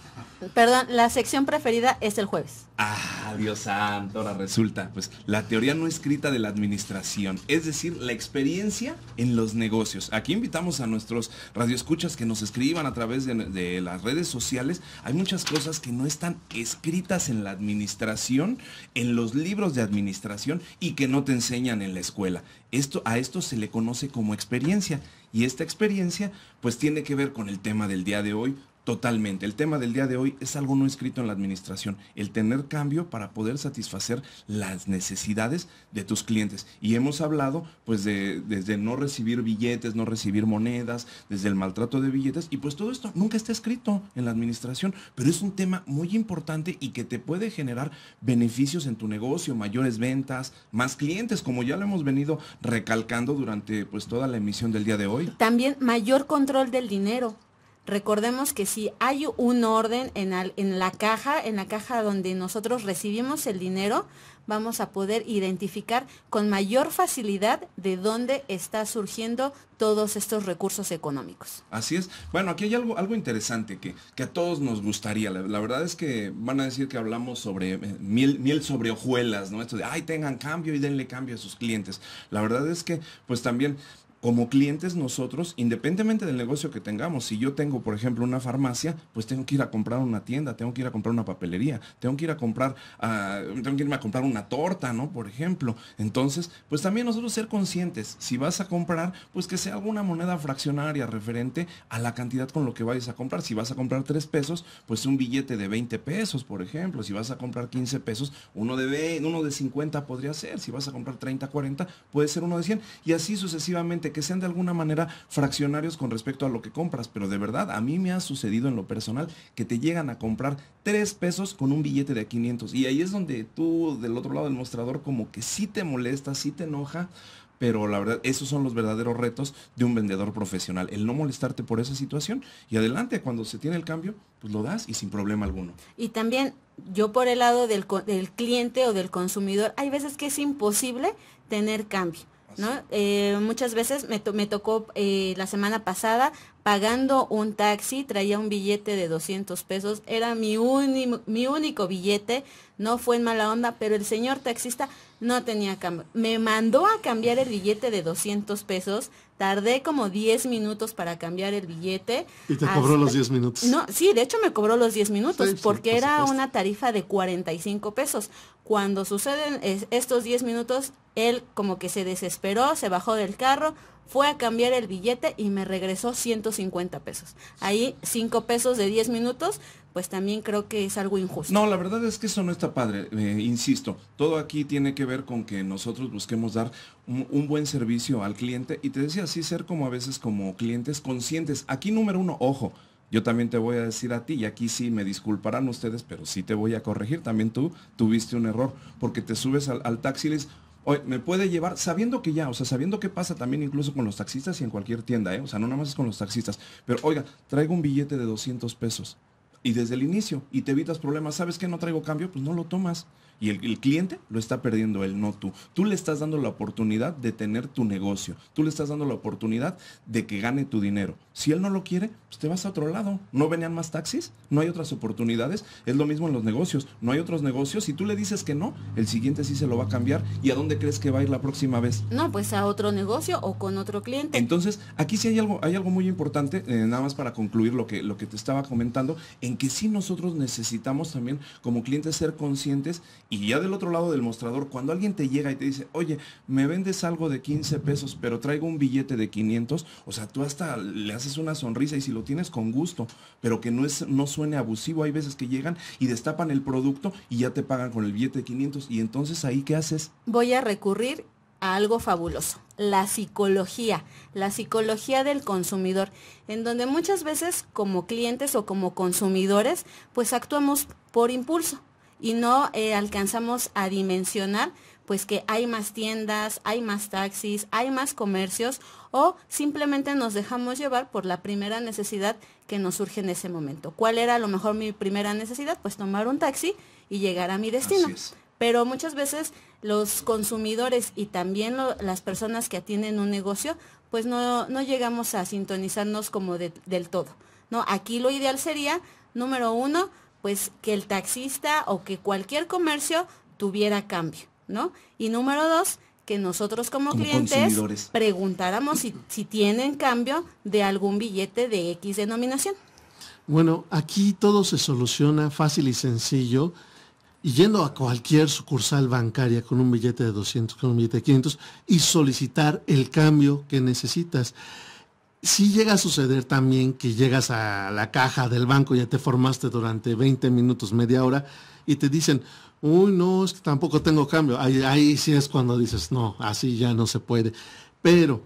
Perdón, la sección preferida es el jueves. Ah, Dios santo, ahora resulta. Pues la teoría no escrita de la administración, es decir, la experiencia en los negocios. Aquí invitamos a nuestros radioescuchas que nos escriban a través de, de las redes sociales. Hay muchas cosas que no están escritas en la administración, en los libros de administración y que no te enseñan en la escuela. Esto, a esto se le conoce como experiencia. Y esta experiencia pues tiene que ver con el tema del día de hoy, Totalmente. El tema del día de hoy es algo no escrito en la administración, el tener cambio para poder satisfacer las necesidades de tus clientes. Y hemos hablado pues de, desde no recibir billetes, no recibir monedas, desde el maltrato de billetes y pues todo esto nunca está escrito en la administración, pero es un tema muy importante y que te puede generar beneficios en tu negocio, mayores ventas, más clientes, como ya lo hemos venido recalcando durante pues toda la emisión del día de hoy. También mayor control del dinero recordemos que si hay un orden en, en la caja, en la caja donde nosotros recibimos el dinero, vamos a poder identificar con mayor facilidad de dónde está surgiendo todos estos recursos económicos. Así es. Bueno, aquí hay algo, algo interesante que, a todos nos gustaría. La, verdad es que van a decir que hablamos sobre eh, miel, sobre hojuelas, ¿no? Esto de, ay, tengan cambio y denle cambio a sus clientes. La verdad es que, pues también como clientes nosotros, independientemente del negocio que tengamos, si yo tengo, por ejemplo, una farmacia, pues tengo que ir a comprar una tienda, tengo que ir a comprar una papelería, tengo que ir a comprar, ah, tengo que irme a comprar una torta, ¿no? Por ejemplo. Entonces, pues también nosotros ser conscientes, si vas a comprar, pues que sea alguna moneda fraccionaria referente a la cantidad con lo que vayas a comprar. Si vas a comprar tres pesos, pues un billete de 20 pesos, por ejemplo. Si vas a comprar 15 pesos, uno de, 20, uno de 50 podría ser. Si vas a comprar 30, 40, puede ser uno de 100. Y así sucesivamente que sean de alguna manera fraccionarios con respecto a lo que compras, pero de verdad a mí me ha sucedido en lo personal que te llegan a comprar tres pesos con un billete de 500 y ahí es donde tú del otro lado del mostrador como que sí te molesta, sí te enoja, pero la verdad, esos son los verdaderos retos de un vendedor profesional, el no molestarte por esa situación y adelante, cuando se tiene el cambio, pues lo das y sin problema alguno. Y también yo por el lado del cliente o del consumidor, hay veces que es imposible tener cambio. Eh, muchas veces me, me tocó eh, la semana pasada pagando un taxi, traía un billete de 200 pesos, era mi, único billete, no fue en mala onda, pero el señor taxista no tenía cambio. Me mandó a cambiar el billete de 200 pesos, tardé como 10 minutos para cambiar el billete. ¿Y te cobró los 10 minutos? No, sí, de hecho me cobró los 10 minutos, porque era una tarifa de 45 pesos. Cuando suceden estos 10 minutos, él como que se desesperó, se bajó del carro, fue a cambiar el billete y me regresó 150 pesos. Ahí 5 pesos de 10 minutos, pues también creo que es algo injusto. No, la verdad es que eso no está padre, eh, insisto, todo aquí tiene que ver con que nosotros busquemos dar un, buen servicio al cliente y te decía así ser como a veces como clientes conscientes. Aquí número uno, ojo. Yo también te voy a decir a ti, y aquí sí me disculparán ustedes, pero sí te voy a corregir. También tú tuviste un error, porque te subes al, al taxi Oye, me puede llevar, sabiendo que ya, o sea, sabiendo qué pasa también incluso con los taxistas y en cualquier tienda, ¿eh? o sea, no nada más es con los taxistas, pero oiga, traigo un billete de 200 pesos y desde el inicio y te evitas problemas, ¿sabes que no traigo cambio? Pues no lo tomas. Y el, cliente lo está perdiendo él, no tú. Tú le estás dando la oportunidad de tener tu negocio. Tú le estás dando la oportunidad de que gane tu dinero. Si él no lo quiere, pues te vas a otro lado. ¿No venían más taxis? ¿No hay otras oportunidades? Es lo mismo en los negocios. No hay otros negocios. Si tú le dices que no, el siguiente sí se lo va a cambiar. ¿Y a dónde crees que va a ir la próxima vez? No, pues a otro negocio o con otro cliente. Entonces, aquí sí hay algo, hay algo muy importante, eh, nada más para concluir lo que, lo que te estaba comentando, en que sí nosotros necesitamos también como clientes ser conscientes y ya del otro lado del mostrador, cuando alguien te llega y te dice, oye, me vendes algo de 15 pesos, pero traigo un billete de 500, o sea, tú hasta le haces una sonrisa y si lo tienes con gusto, pero que no, es, no suene abusivo. Hay veces que llegan y destapan el producto y ya te pagan con el billete de 500. Y entonces ahí, ¿qué haces? Voy a recurrir a algo fabuloso, la psicología, la psicología del consumidor, en donde muchas veces como clientes o como consumidores, pues actuamos por impulso y no eh, alcanzamos a dimensionar pues que hay más tiendas, hay más taxis, hay más comercios o simplemente nos dejamos llevar por la primera necesidad que nos surge en ese momento. ¿Cuál era a lo mejor mi primera necesidad? Pues tomar un taxi y llegar a mi destino. Pero muchas veces los consumidores y también las personas que atienden un negocio, pues no, no llegamos a sintonizarnos como del todo. ¿no? Aquí lo ideal sería, número uno, pues que el taxista o que cualquier comercio tuviera cambio, ¿no? Y número dos, que nosotros como, clientes preguntáramos si, si tienen cambio de algún billete de X denominación. Bueno, aquí todo se soluciona fácil y sencillo. Y yendo a cualquier sucursal bancaria con un billete de 200, con un billete de 500 y solicitar el cambio que necesitas. Si llega a suceder también que llegas a la caja del banco, ya te formaste durante 20 minutos, media hora, y te dicen, uy, no, es que tampoco tengo cambio. Ahí, ahí sí es cuando dices, no, así ya no se puede. Pero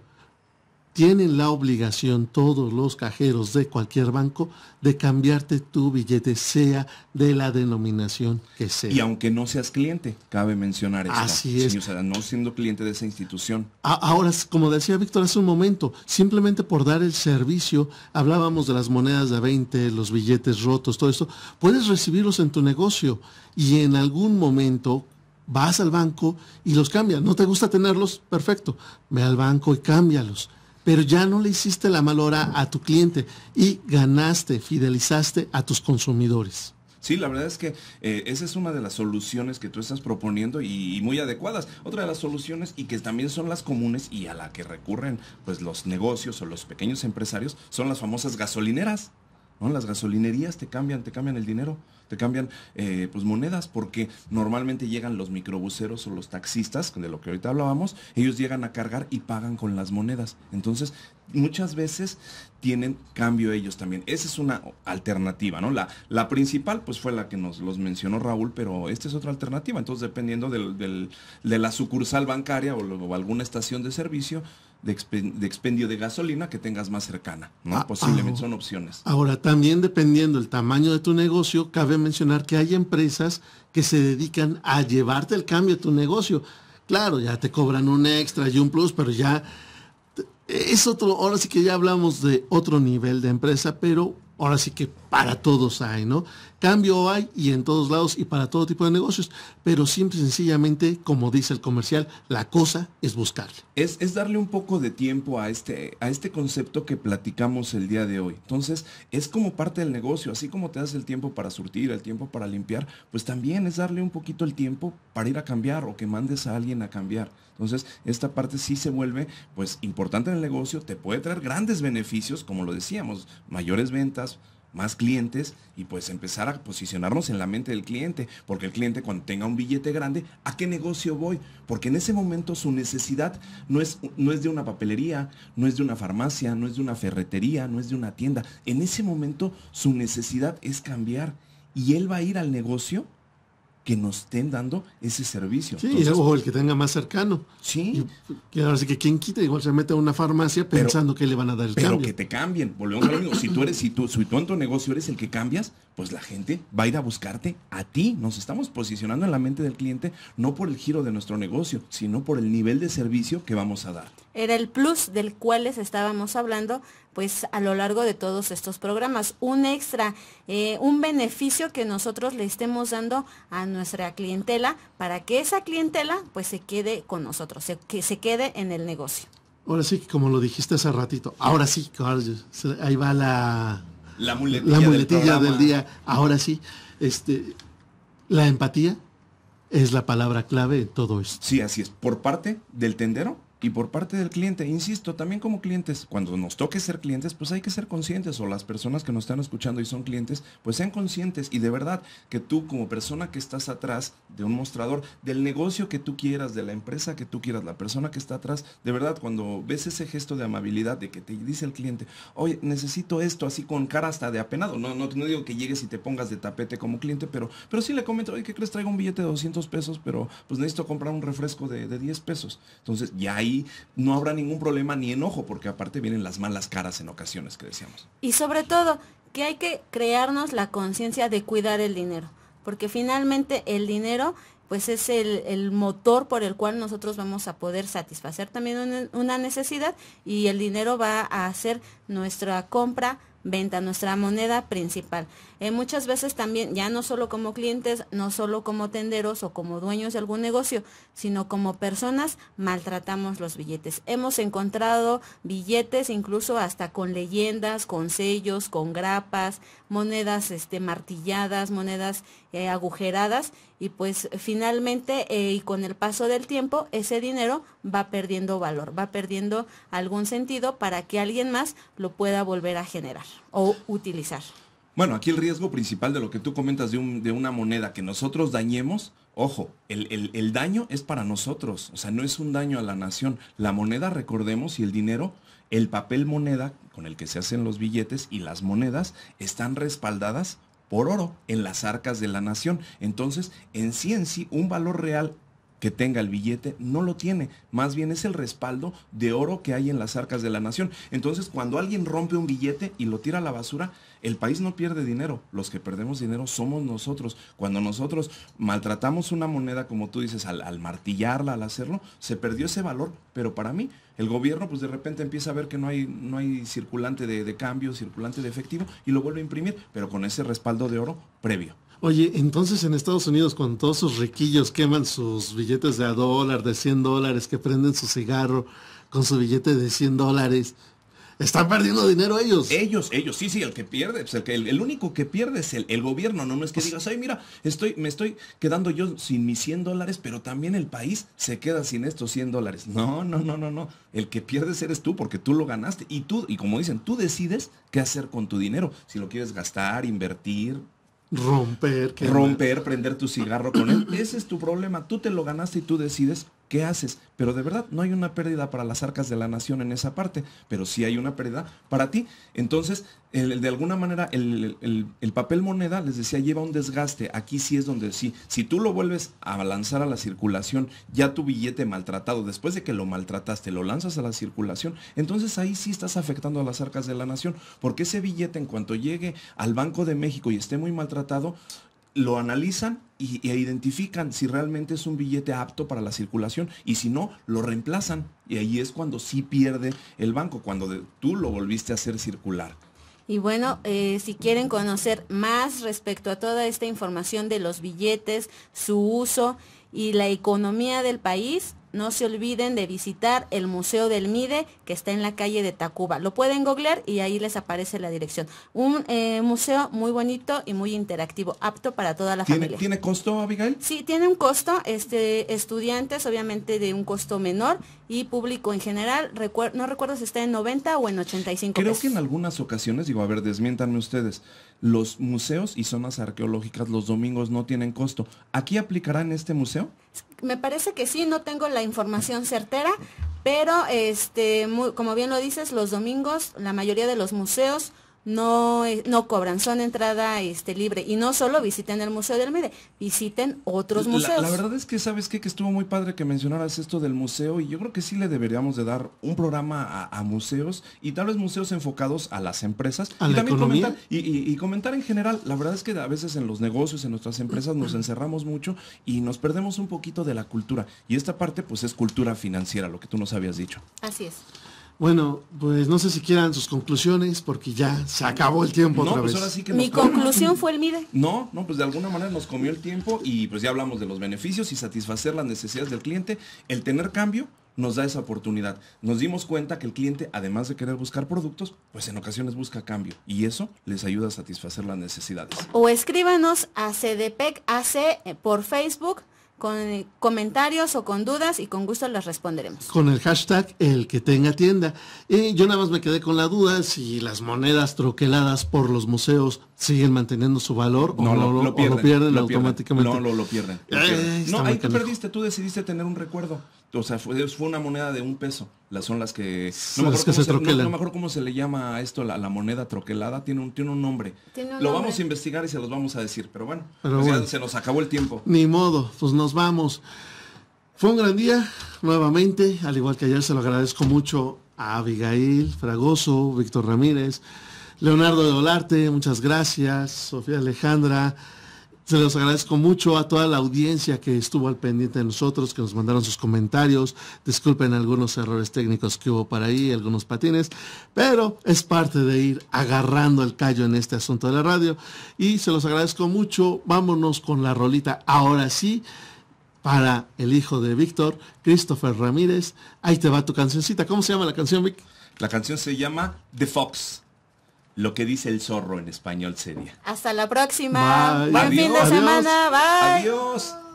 tienen la obligación todos los cajeros de cualquier banco de cambiarte tu billete, sea de la denominación que sea. Y aunque no seas cliente, cabe mencionar eso. Así es. no siendo cliente de esa institución. Ahora, como decía Víctor hace un momento, simplemente por dar el servicio, hablábamos de las monedas de 20, los billetes rotos, todo esto, puedes recibirlos en tu negocio y en algún momento vas al banco y los cambias. ¿No te gusta tenerlos? Perfecto. Ve al banco y cámbialos pero ya no le hiciste la mal hora a tu cliente y ganaste, fidelizaste a tus consumidores. Sí, la verdad es que eh, esa es una de las soluciones que tú estás proponiendo y, muy adecuadas. Otra de las soluciones y que también son las comunes y a la que recurren pues los negocios o los pequeños empresarios son las famosas gasolineras. Las gasolinerías te cambian, te cambian el dinero te cambian eh, pues monedas porque normalmente llegan los microbuseros o los taxistas, de lo que ahorita hablábamos, ellos llegan a cargar y pagan con las monedas. Entonces, muchas veces tienen cambio ellos también. Esa es una alternativa, ¿no? La, la principal pues fue la que nos los mencionó Raúl, pero esta es otra alternativa. Entonces, dependiendo de la sucursal bancaria o alguna estación de servicio, de, expendio de gasolina que tengas más cercana, ¿no? Ah, Posiblemente ah. son opciones. Ahora, también dependiendo del tamaño de tu negocio, cabe mencionar que hay empresas que se dedican a llevarte el cambio de tu negocio. Claro, ya te cobran un extra y un plus, pero ya es otro, ahora sí que ya hablamos de otro nivel de empresa, pero ahora sí que para todos hay, ¿no? Cambio hay y en todos lados y para todo tipo de negocios, pero siempre sencillamente, como dice el comercial, la cosa es buscar Es, es, darle un poco de tiempo a este, a este concepto que platicamos el día de hoy. Entonces, es como parte del negocio, así como te das el tiempo para surtir, el tiempo para limpiar, pues también es darle un poquito el tiempo para ir a cambiar o que mandes a alguien a cambiar. Entonces, esta parte sí se vuelve pues importante en el negocio, te puede traer grandes beneficios, como lo decíamos, mayores ventas, más clientes y pues empezar a posicionarnos en la mente del cliente, porque el cliente cuando tenga un billete grande, ¿a qué negocio voy? Porque en ese momento su necesidad no es, no es de una papelería, no es de una farmacia, no es de una ferretería, no es de una tienda. En ese momento su necesidad es cambiar y él va a ir al negocio que nos estén dando ese servicio. Sí, o el que tenga más cercano. Sí. que ahora sí que quien quita, igual se mete a una farmacia pensando que le van a dar el pero Pero que te cambien, Si tú eres, si tú, si tú en tu negocio eres el que cambias, pues la gente va a ir a buscarte a ti. Nos estamos posicionando en la mente del cliente no por el giro de nuestro negocio, sino por el nivel de servicio que vamos a dar era el plus del cual les estábamos hablando pues a lo largo de todos estos programas. Un extra, eh, un beneficio que nosotros le estemos dando a nuestra clientela para que esa clientela pues se quede con nosotros, que se quede en el negocio. Ahora sí, como lo dijiste hace ratito, ahora sí, ahí va la, la muletilla, del, día, ahora sí, este, la empatía es la palabra clave de todo esto. Sí, así es, por parte del tendero y por parte del cliente. Insisto, también como clientes, cuando nos toque ser clientes, pues hay que ser conscientes o las personas que nos están escuchando y son clientes, pues sean conscientes y de verdad que tú como persona que estás atrás de un mostrador, del negocio que tú quieras, de la empresa que tú quieras, la persona que está atrás, de verdad cuando ves ese gesto de amabilidad de que te dice el cliente, oye, necesito esto así con cara hasta de apenado, no, no, digo que llegues y te pongas de tapete como cliente, pero, pero sí le comento, oye, ¿qué crees? Traigo un billete de 200 pesos, pero pues necesito comprar un refresco de, de 10 pesos. Entonces ya hay no habrá ningún problema ni enojo, porque aparte vienen las malas caras en ocasiones que decíamos. Y sobre todo, que hay que crearnos la conciencia de cuidar el dinero, porque finalmente el dinero pues es el, motor por el cual nosotros vamos a poder satisfacer también una, una necesidad y el dinero va a hacer nuestra compra venta, nuestra moneda principal. En eh, muchas veces también, ya no solo como clientes, no solo como tenderos o como dueños de algún negocio, sino como personas, maltratamos los billetes. Hemos encontrado billetes incluso hasta con leyendas, con sellos, con grapas, monedas este, martilladas, monedas eh, agujeradas y pues finalmente eh, y con el paso del tiempo ese dinero va perdiendo valor, va perdiendo algún sentido para que alguien más lo pueda volver a generar o utilizar. Bueno, aquí el riesgo principal de lo que tú comentas de, una moneda que nosotros dañemos, ojo, el, el, daño es para nosotros, o sea, no es un daño a la nación. La moneda, recordemos, y el dinero, el papel moneda con el que se hacen los billetes y las monedas están respaldadas por oro en las arcas de la nación. Entonces, en sí en sí, un valor real que tenga el billete, no lo tiene. Más bien es el respaldo de oro que hay en las arcas de la nación. Entonces, cuando alguien rompe un billete y lo tira a la basura, el país no pierde dinero. Los que perdemos dinero somos nosotros. Cuando nosotros maltratamos una moneda, como tú dices, al, martillarla, al hacerlo, se perdió ese valor. Pero para mí, el gobierno pues de repente empieza a ver que no hay, no hay circulante de cambio, circulante de efectivo, y lo vuelve a imprimir, pero con ese respaldo de oro previo. Oye, entonces en Estados Unidos cuando todos sus riquillos queman sus billetes de a dólar, de 100 dólares, que prenden su cigarro con su billete de 100 dólares, están perdiendo dinero ellos. Ellos, ellos, sí, sí, el que pierde, pues, el, único que pierde es el, gobierno, no, no es que pues digas, ay, mira, estoy, me estoy quedando yo sin mis 100 dólares, pero también el país se queda sin estos 100 dólares. No, no, no, no, no. El que pierdes eres tú porque tú lo ganaste y tú, y como dicen, tú decides qué hacer con tu dinero, si lo quieres gastar, invertir, Romper. Que romper, prender tu cigarro con él. Ese es tu problema. Tú te lo ganaste y tú decides ¿qué haces? Pero de verdad no hay una pérdida para las arcas de la nación en esa parte, pero sí hay una pérdida para ti. Entonces, de alguna manera, el, el, papel moneda, les decía, lleva un desgaste. Aquí sí es donde sí, si tú lo vuelves a lanzar a la circulación, ya tu billete maltratado, después de que lo maltrataste, lo lanzas a la circulación, entonces ahí sí estás afectando a las arcas de la nación, porque ese billete en cuanto llegue al Banco de México y esté muy maltratado, lo analizan y, identifican si realmente es un billete apto para la circulación y si no, lo reemplazan. Y ahí es cuando sí pierde el banco, cuando tú lo volviste a hacer circular. Y bueno, eh, si quieren conocer más respecto a toda esta información de los billetes, su uso y la economía del país, no se olviden de visitar el Museo del MIDE que está en la calle de Tacuba. Lo pueden googlear y ahí les aparece la dirección. Un eh, museo muy bonito y muy interactivo, apto para toda la familia. ¿Tiene costo, Abigail? Sí, tiene un costo. Este, estudiantes, obviamente, de un costo menor y público en general. no recuerdo si está en 90 o en 85 Creo que en algunas ocasiones, digo, a ver, desmiéntanme ustedes los museos y zonas arqueológicas los domingos no tienen costo. ¿Aquí aplicarán este museo? Me parece que sí, no tengo la información certera, pero este, como bien lo dices, los domingos la mayoría de los museos no, eh, no cobran, son entrada este, libre. Y no solo visiten el Museo del Mide, visiten otros museos. La, verdad es que, ¿sabes qué? Que estuvo muy padre que mencionaras esto del museo y yo creo que sí le deberíamos de dar un programa a, museos y tal vez museos enfocados a las empresas. y también comentar, y, comentar en general, la verdad es que a veces en los negocios, en nuestras empresas nos encerramos mucho y nos perdemos un poquito de la cultura. Y esta parte pues es cultura financiera, lo que tú nos habías dicho. Así es. Bueno, pues no sé si quieran sus conclusiones, porque ya se acabó el tiempo otra pues vez. Mi conclusión fue el MIDE. No, no, pues de alguna manera nos comió el tiempo y pues ya hablamos de los beneficios y satisfacer las necesidades del cliente. El tener cambio nos da esa oportunidad. Nos dimos cuenta que el cliente, además de querer buscar productos, pues en ocasiones busca cambio y eso les ayuda a satisfacer las necesidades. O escríbanos a CDPEC AC por Facebook con comentarios o con dudas y con gusto las responderemos. Con el hashtag el que tenga tienda. y yo nada más me quedé con la duda si las monedas troqueladas por los museos siguen manteniendo su valor o, lo, lo, pierden, automáticamente. No, lo, pierden. Lo pierden. no, ahí te perdiste, tú decidiste tener un recuerdo. O sea, fue, una moneda de un peso. Las son las que. No me, se, no, cómo se le llama a esto, la, moneda troquelada. Tiene un, tiene un nombre. Lo vamos a investigar y se los vamos a decir. Pero pues bueno, se nos acabó el tiempo. Ni modo, pues nos vamos. Fue un gran día, nuevamente. Al igual que ayer, se lo agradezco mucho a Abigail Fragoso, Víctor Ramírez, Leonardo de Olarte, muchas gracias. Sofía Alejandra. Se los agradezco mucho a toda la audiencia que estuvo al pendiente de nosotros, que nos mandaron sus comentarios. Disculpen algunos errores técnicos que hubo para ahí, algunos patines, pero es parte de ir agarrando el callo en este asunto de la radio. Y se los agradezco mucho. Vámonos con la rolita. Ahora sí, para el hijo de Víctor, Christopher Ramírez. Ahí te va tu cancioncita. ¿Cómo se llama la canción, Vic? La canción se llama The Fox lo que dice el zorro en español sería. Hasta la próxima. Buen fin de semana. Bye. Adiós.